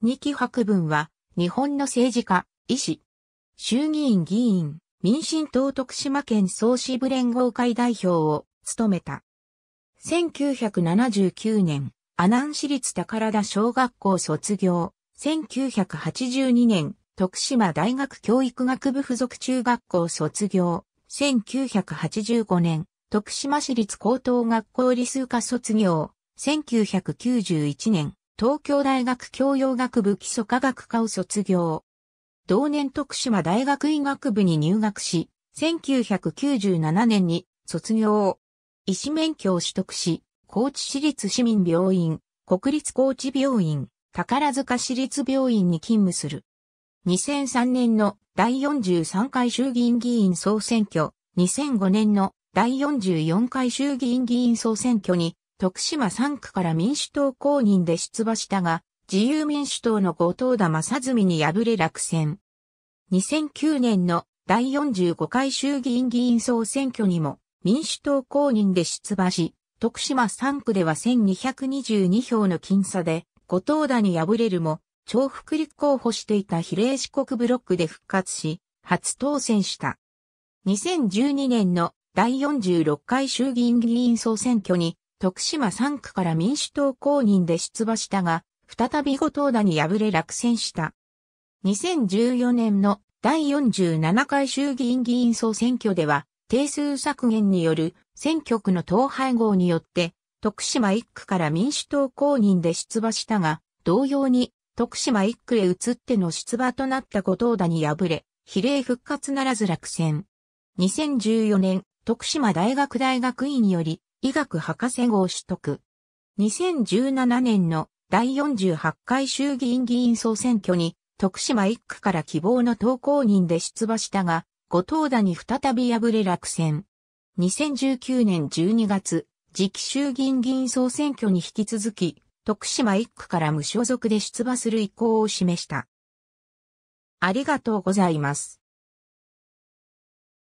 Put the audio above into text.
二期博文は、日本の政治家、医師、衆議院議員、民進党徳島県総支部連合会代表を務めた。1979年、阿南市立宝田小学校卒業。1982年、徳島大学教育学部附属中学校卒業。1985年、徳島市立高等学校理数科卒業。1991年、東京大学教養学部基礎科学科を卒業。同年徳島大学医学部に入学し、1997年に卒業。医師免許を取得し、高知市立市民病院、国立高知病院、宝塚市立病院に勤務する。2003年の第43回衆議院議員総選挙、2005年の第44回衆議院議員総選挙に徳島3区から民主党公認で出馬したが、自由民主党の後藤田正澄に敗れ落選。2009年の第45回衆議院議員総選挙にも民主党公認で出馬し、徳島3区では1222票の僅差で、後藤田に敗れるも、重複立候補していた比例四国ブロックで復活し、初当選した。2012年の第46回衆議院議員総選挙に徳島3区から民主党公認で出馬したが、再び後藤田に敗れ落選した。2014年の第47回衆議院議員総選挙では、定数削減による選挙区の統廃合によって、徳島1区から民主党公認で出馬したが、同様に徳島1区へ移っての出馬となった後藤田に敗れ、比例復活ならず落選。2014年、徳島大学大学院より医学博士号取得。2017年の第48回衆議院議員総選挙に徳島1区から希望の投稿人で出馬したが、後藤田に再び敗れ落選。2019年12月、次期衆議院議員総選挙に引き続き、徳島1区から無所属で出馬する意向を示した。ありがとうございます。